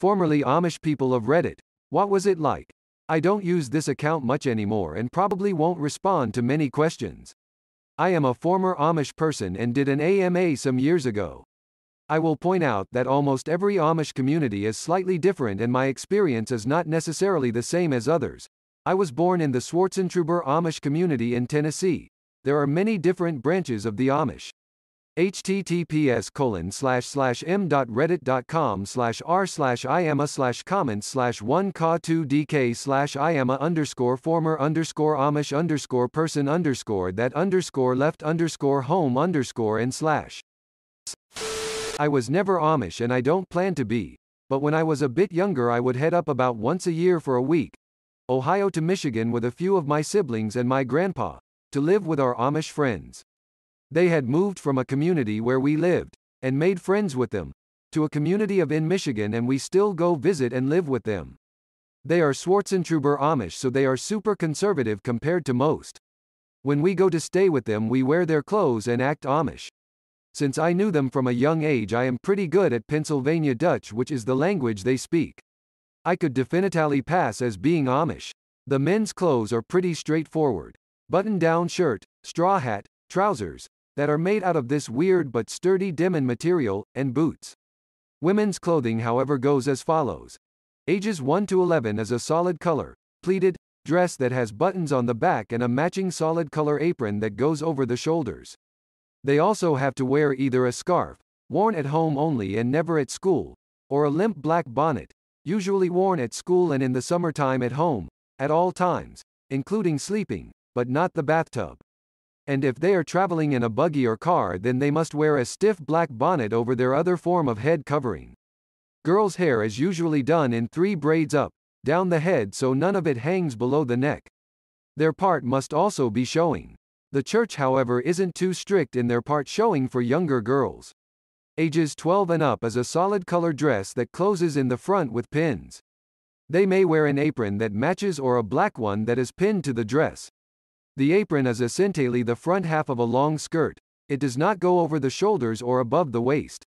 Formerly Amish people of Reddit. What was it like? I don't use this account much anymore and probably won't respond to many questions. I am a former Amish person and did an AMA some years ago. I will point out that almost every Amish community is slightly different and my experience is not necessarily the same as others. I was born in the Schwarzentruber Amish community in Tennessee. There are many different branches of the Amish https colon slash slash m.reddit.com slash r slash iama slash comments slash 1 ka 2 dk slash iama underscore former underscore amish underscore person underscore that underscore left underscore home underscore and slash i was never amish and i don't plan to be but when i was a bit younger i would head up about once a year for a week ohio to michigan with a few of my siblings and my grandpa to live with our amish friends they had moved from a community where we lived and made friends with them to a community of in Michigan and we still go visit and live with them. They are Schwarzentruber Amish so they are super conservative compared to most. When we go to stay with them we wear their clothes and act Amish. Since I knew them from a young age I am pretty good at Pennsylvania Dutch which is the language they speak. I could definitely pass as being Amish. The men's clothes are pretty straightforward. Button-down shirt, straw hat, trousers, that are made out of this weird but sturdy dimin material, and boots. Women's clothing however goes as follows. Ages 1 to 11 is a solid color, pleated, dress that has buttons on the back and a matching solid color apron that goes over the shoulders. They also have to wear either a scarf, worn at home only and never at school, or a limp black bonnet, usually worn at school and in the summertime at home, at all times, including sleeping, but not the bathtub and if they are traveling in a buggy or car then they must wear a stiff black bonnet over their other form of head covering. Girls' hair is usually done in three braids up, down the head so none of it hangs below the neck. Their part must also be showing. The church however isn't too strict in their part showing for younger girls. Ages 12 and up is a solid color dress that closes in the front with pins. They may wear an apron that matches or a black one that is pinned to the dress. The apron is essentially the front half of a long skirt, it does not go over the shoulders or above the waist.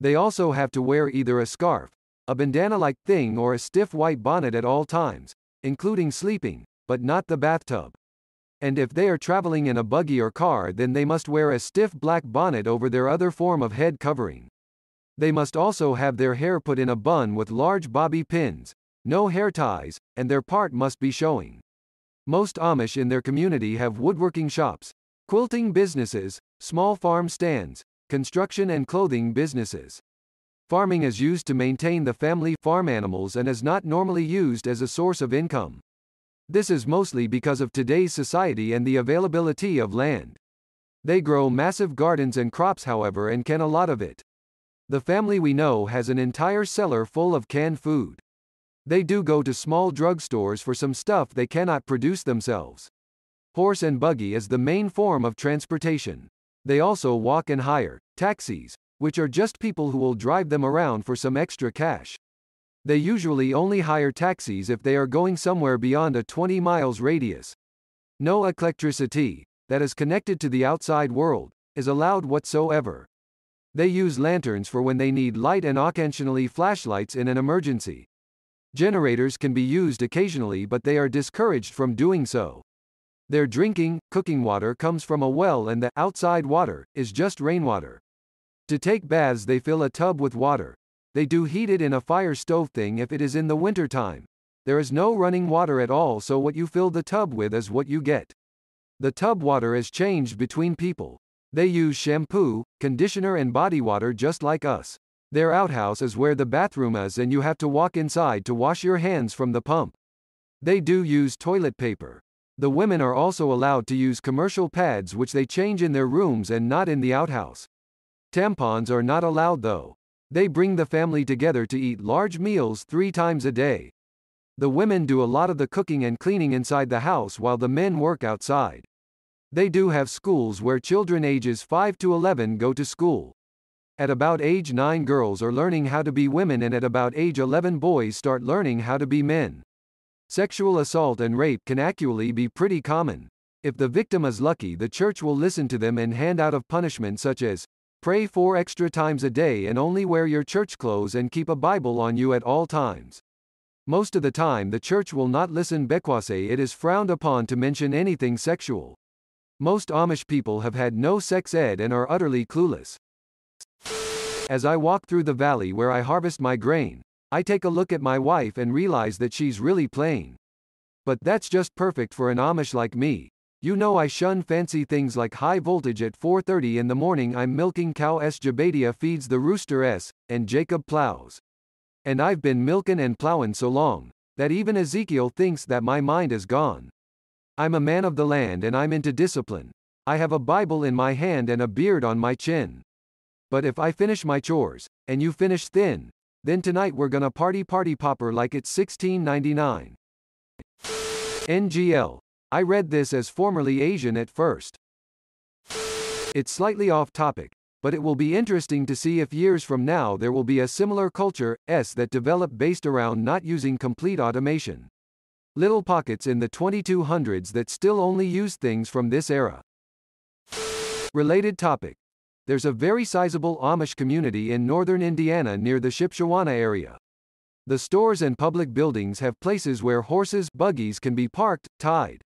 They also have to wear either a scarf, a bandana-like thing or a stiff white bonnet at all times, including sleeping, but not the bathtub. And if they are traveling in a buggy or car then they must wear a stiff black bonnet over their other form of head covering. They must also have their hair put in a bun with large bobby pins, no hair ties, and their part must be showing. Most Amish in their community have woodworking shops, quilting businesses, small farm stands, construction and clothing businesses. Farming is used to maintain the family farm animals and is not normally used as a source of income. This is mostly because of today's society and the availability of land. They grow massive gardens and crops, however, and can a lot of it. The family we know has an entire cellar full of canned food. They do go to small drugstores for some stuff they cannot produce themselves. Horse and buggy is the main form of transportation. They also walk and hire taxis, which are just people who will drive them around for some extra cash. They usually only hire taxis if they are going somewhere beyond a 20 miles radius. No electricity that is connected to the outside world is allowed whatsoever. They use lanterns for when they need light and occasionally flashlights in an emergency. Generators can be used occasionally but they are discouraged from doing so. Their drinking, cooking water comes from a well and the outside water is just rainwater. To take baths they fill a tub with water. They do heat it in a fire stove thing if it is in the winter time. There is no running water at all so what you fill the tub with is what you get. The tub water is changed between people. They use shampoo, conditioner and body water just like us. Their outhouse is where the bathroom is and you have to walk inside to wash your hands from the pump. They do use toilet paper. The women are also allowed to use commercial pads which they change in their rooms and not in the outhouse. Tampons are not allowed though. They bring the family together to eat large meals three times a day. The women do a lot of the cooking and cleaning inside the house while the men work outside. They do have schools where children ages 5 to 11 go to school. At about age 9 girls are learning how to be women and at about age 11 boys start learning how to be men. Sexual assault and rape can actually be pretty common. If the victim is lucky the church will listen to them and hand out of punishment such as, pray four extra times a day and only wear your church clothes and keep a Bible on you at all times. Most of the time the church will not listen bekwase it is frowned upon to mention anything sexual. Most Amish people have had no sex ed and are utterly clueless. As I walk through the valley where I harvest my grain, I take a look at my wife and realize that she's really plain. But that's just perfect for an Amish like me. You know I shun fancy things like high voltage at 4:30 in the morning I'm milking cow S Jabadia feeds the rooster S and Jacob plows. And I've been milking and plowing so long that even Ezekiel thinks that my mind is gone. I'm a man of the land and I'm into discipline. I have a Bible in my hand and a beard on my chin. But if I finish my chores, and you finish thin, then tonight we're gonna party party popper like it's 1699. NGL. I read this as formerly Asian at first. It's slightly off topic, but it will be interesting to see if years from now there will be a similar culture, S that develop based around not using complete automation. Little pockets in the 2200s that still only use things from this era. Related topic there's a very sizable Amish community in northern Indiana near the Shipshawana area. The stores and public buildings have places where horses, buggies can be parked, tied.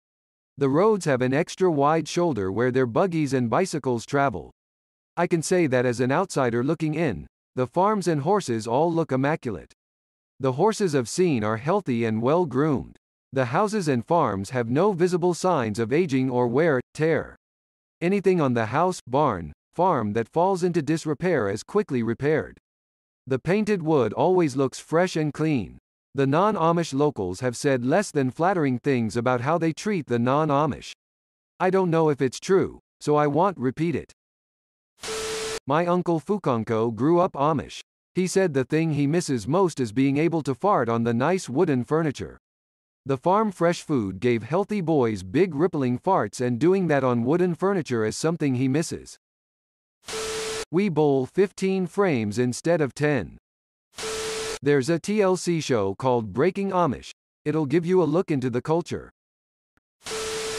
The roads have an extra wide shoulder where their buggies and bicycles travel. I can say that as an outsider looking in, the farms and horses all look immaculate. The horses I've seen are healthy and well groomed. The houses and farms have no visible signs of aging or wear, tear. Anything on the house, barn, farm that falls into disrepair is quickly repaired. The painted wood always looks fresh and clean. The non-Amish locals have said less than flattering things about how they treat the non-Amish. I don't know if it's true, so I won't repeat it. My uncle Fukonko grew up Amish. He said the thing he misses most is being able to fart on the nice wooden furniture. The farm fresh food gave healthy boys big rippling farts and doing that on wooden furniture is something he misses. We bowl 15 frames instead of 10. There's a TLC show called Breaking Amish. It'll give you a look into the culture.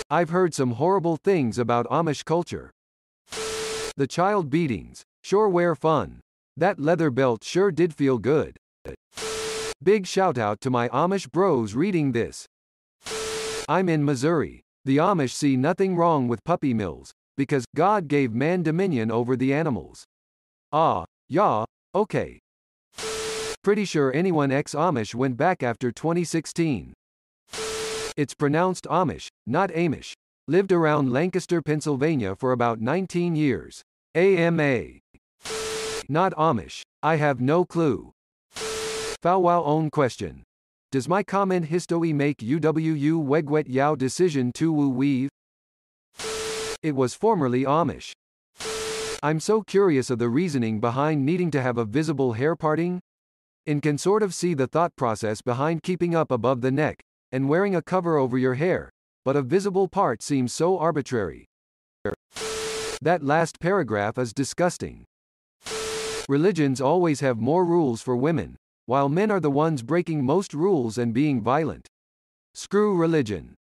I've heard some horrible things about Amish culture. The child beatings, sure were fun. That leather belt sure did feel good. Big shout out to my Amish bros reading this. I'm in Missouri. The Amish see nothing wrong with puppy mills because God gave man dominion over the animals. Ah, yeah, okay. Pretty sure anyone ex Amish went back after 2016. It's pronounced Amish, not Amish. Lived around Lancaster, Pennsylvania for about 19 years. AMA. Not Amish. I have no clue. Fow wow own question. Does my comment history make UWU Wegwet Yao decision to woo weave? It was formerly Amish. I'm so curious of the reasoning behind needing to have a visible hair parting. And can sort of see the thought process behind keeping up above the neck, and wearing a cover over your hair, but a visible part seems so arbitrary. That last paragraph is disgusting. Religions always have more rules for women, while men are the ones breaking most rules and being violent. Screw religion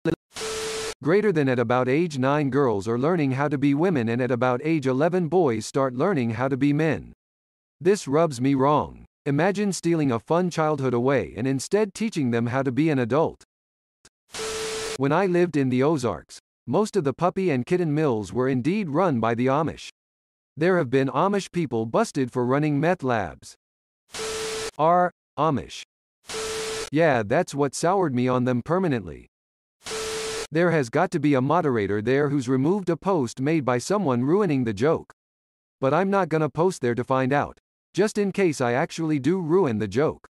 greater than at about age 9 girls are learning how to be women and at about age 11 boys start learning how to be men. This rubs me wrong. Imagine stealing a fun childhood away and instead teaching them how to be an adult. When I lived in the Ozarks, most of the puppy and kitten mills were indeed run by the Amish. There have been Amish people busted for running meth labs. Are Amish. Yeah, that's what soured me on them permanently. There has got to be a moderator there who's removed a post made by someone ruining the joke. But I'm not gonna post there to find out. Just in case I actually do ruin the joke.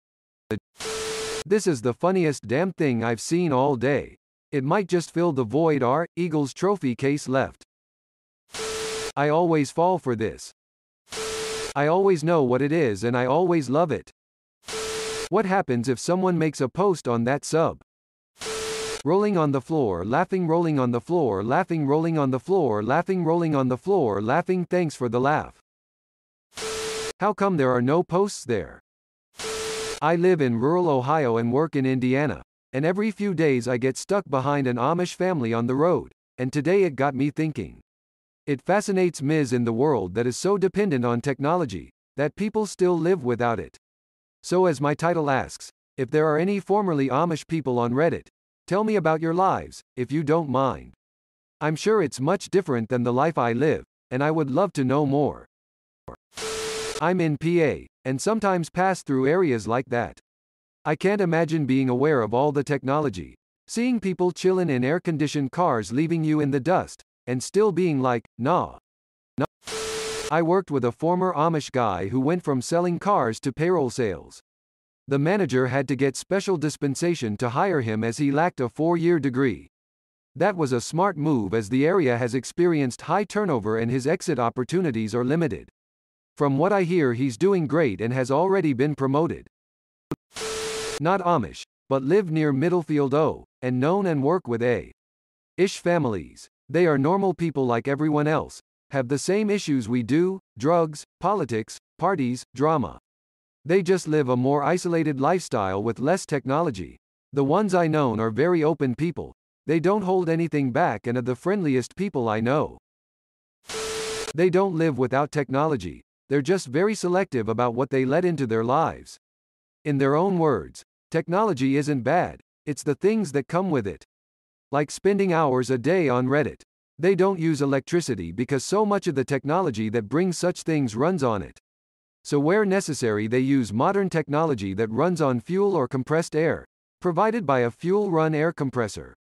This is the funniest damn thing I've seen all day. It might just fill the void our Eagles trophy case left. I always fall for this. I always know what it is and I always love it. What happens if someone makes a post on that sub? Rolling on the floor, laughing, rolling on the floor, laughing, rolling on the floor, laughing, rolling on the floor, laughing, thanks for the laugh. How come there are no posts there? I live in rural Ohio and work in Indiana, and every few days I get stuck behind an Amish family on the road, and today it got me thinking. It fascinates Ms. in the world that is so dependent on technology, that people still live without it. So as my title asks, if there are any formerly Amish people on Reddit, Tell me about your lives, if you don't mind. I'm sure it's much different than the life I live, and I would love to know more. I'm in PA, and sometimes pass through areas like that. I can't imagine being aware of all the technology, seeing people chillin' in air-conditioned cars leaving you in the dust, and still being like, nah. nah. I worked with a former Amish guy who went from selling cars to payroll sales. The manager had to get special dispensation to hire him as he lacked a four year degree. That was a smart move as the area has experienced high turnover and his exit opportunities are limited. From what I hear, he's doing great and has already been promoted. Not Amish, but live near Middlefield O, and known and work with A. Ish families. They are normal people like everyone else, have the same issues we do drugs, politics, parties, drama. They just live a more isolated lifestyle with less technology. The ones I known are very open people. They don't hold anything back and are the friendliest people I know. They don't live without technology. They're just very selective about what they let into their lives. In their own words, technology isn't bad, it's the things that come with it. Like spending hours a day on Reddit. They don't use electricity because so much of the technology that brings such things runs on it so where necessary they use modern technology that runs on fuel or compressed air, provided by a fuel-run air compressor.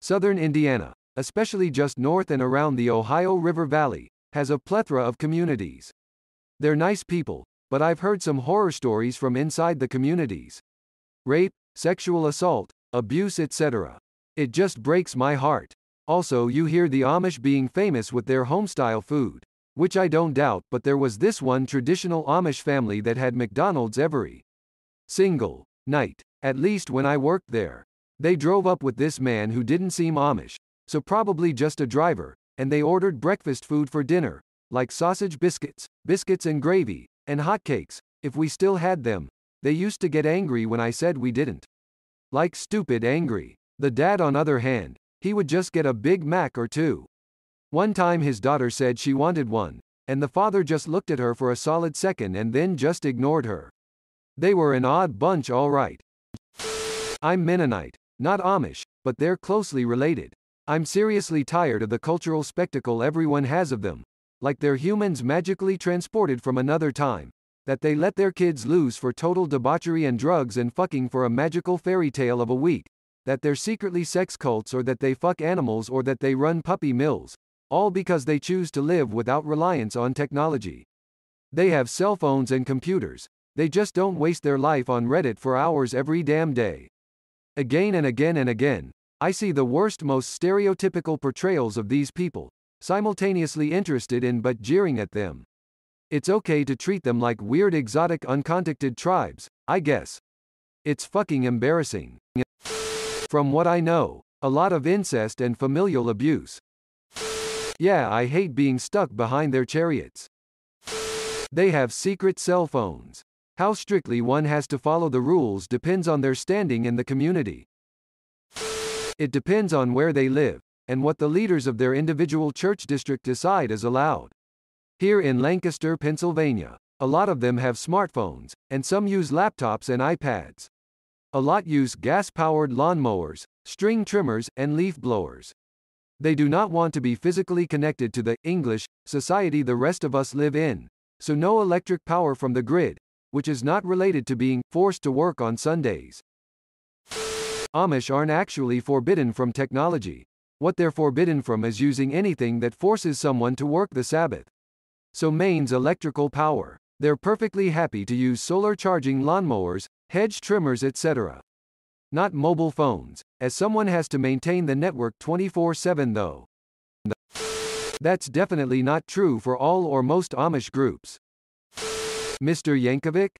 Southern Indiana, especially just north and around the Ohio River Valley, has a plethora of communities. They're nice people, but I've heard some horror stories from inside the communities. Rape, sexual assault, abuse etc. It just breaks my heart. Also you hear the Amish being famous with their homestyle food. Which I don't doubt, but there was this one traditional Amish family that had McDonald's every single night, at least when I worked there. They drove up with this man who didn't seem Amish, so probably just a driver, and they ordered breakfast food for dinner, like sausage biscuits, biscuits and gravy, and hotcakes, if we still had them. They used to get angry when I said we didn't. Like stupid angry. The dad on other hand, he would just get a Big Mac or two. One time his daughter said she wanted one, and the father just looked at her for a solid second and then just ignored her. They were an odd bunch, all right. I'm Mennonite, not Amish, but they're closely related. I'm seriously tired of the cultural spectacle everyone has of them, like they're humans magically transported from another time, that they let their kids loose for total debauchery and drugs and fucking for a magical fairy tale of a week, that they're secretly sex cults or that they fuck animals or that they run puppy mills, all because they choose to live without reliance on technology. They have cell phones and computers, they just don't waste their life on Reddit for hours every damn day. Again and again and again, I see the worst, most stereotypical portrayals of these people, simultaneously interested in but jeering at them. It's okay to treat them like weird, exotic, uncontacted tribes, I guess. It's fucking embarrassing. From what I know, a lot of incest and familial abuse, yeah, I hate being stuck behind their chariots. They have secret cell phones. How strictly one has to follow the rules depends on their standing in the community. It depends on where they live, and what the leaders of their individual church district decide is allowed. Here in Lancaster, Pennsylvania, a lot of them have smartphones, and some use laptops and iPads. A lot use gas powered lawnmowers, string trimmers, and leaf blowers. They do not want to be physically connected to the English society the rest of us live in. So no electric power from the grid, which is not related to being forced to work on Sundays. Amish aren't actually forbidden from technology. What they're forbidden from is using anything that forces someone to work the Sabbath. So Maine's electrical power. They're perfectly happy to use solar charging lawnmowers, hedge trimmers etc not mobile phones, as someone has to maintain the network 24-7 though. That's definitely not true for all or most Amish groups. Mr. Yankovic?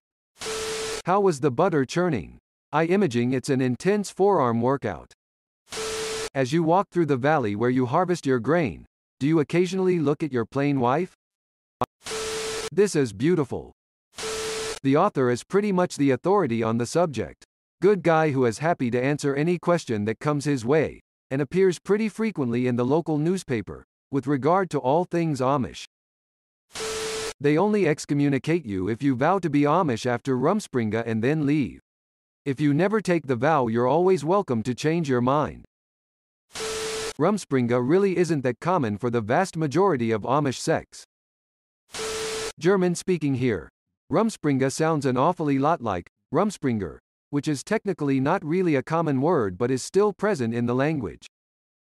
How was the butter churning? I imaging it's an intense forearm workout. As you walk through the valley where you harvest your grain, do you occasionally look at your plain wife? This is beautiful. The author is pretty much the authority on the subject. Good guy who is happy to answer any question that comes his way, and appears pretty frequently in the local newspaper, with regard to all things Amish. They only excommunicate you if you vow to be Amish after Rumspringa and then leave. If you never take the vow you're always welcome to change your mind. Rumspringa really isn't that common for the vast majority of Amish sects. German speaking here. Rumspringa sounds an awfully lot like Rumspringer, which is technically not really a common word but is still present in the language.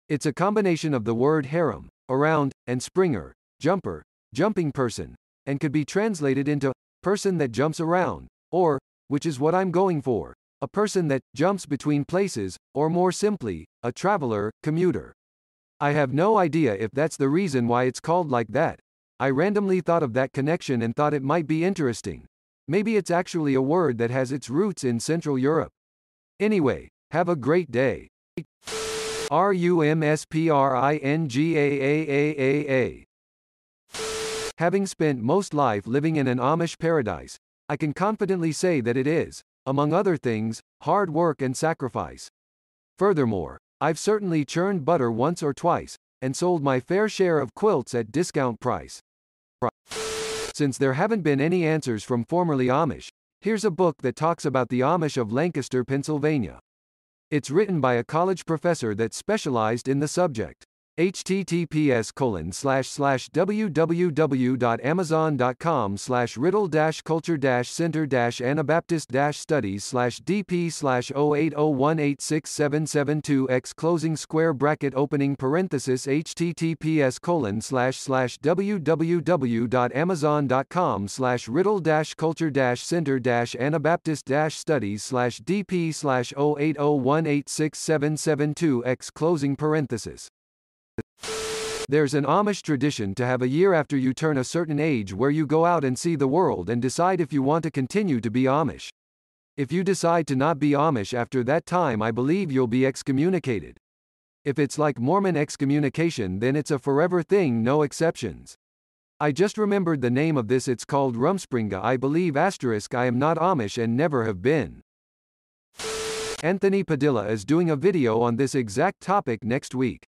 It's a combination of the word harem, around, and springer, jumper, jumping person, and could be translated into person that jumps around, or, which is what I'm going for, a person that jumps between places, or more simply, a traveler, commuter. I have no idea if that's the reason why it's called like that. I randomly thought of that connection and thought it might be interesting. Maybe it's actually a word that has its roots in Central Europe. Anyway, have a great day. R-U-M-S-P-R-I-N-G-A-A-A-A-A. Having spent most life living in an Amish paradise, I can confidently say that it is, among other things, hard work and sacrifice. Furthermore, I've certainly churned butter once or twice, and sold my fair share of quilts at discount price since there haven't been any answers from formerly Amish, here's a book that talks about the Amish of Lancaster, Pennsylvania. It's written by a college professor that specialized in the subject https colon slash slash www.amazon.com slash riddle dash culture dash center dash anabaptist dash studies slash dp slash 080186772 x closing square bracket opening parenthesis https colon slash slash www.amazon.com slash riddle dash culture dash center dash anabaptist dash studies slash dp slash 080186772 x closing parenthesis there's an Amish tradition to have a year after you turn a certain age where you go out and see the world and decide if you want to continue to be Amish. If you decide to not be Amish after that time, I believe you'll be excommunicated. If it's like Mormon excommunication, then it's a forever thing, no exceptions. I just remembered the name of this, it's called Rumspringa, I believe, asterisk, I am not Amish and never have been. Anthony Padilla is doing a video on this exact topic next week.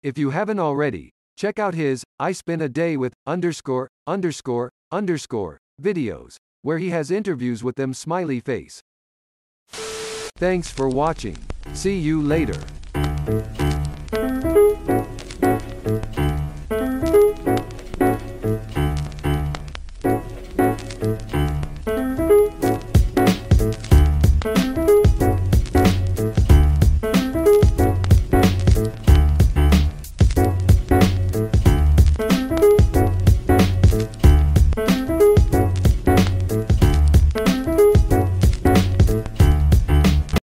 If you haven't already, Check out his, I Spend a Day with, underscore, underscore, underscore, videos, where he has interviews with them smiley face. Thanks for watching. See you later.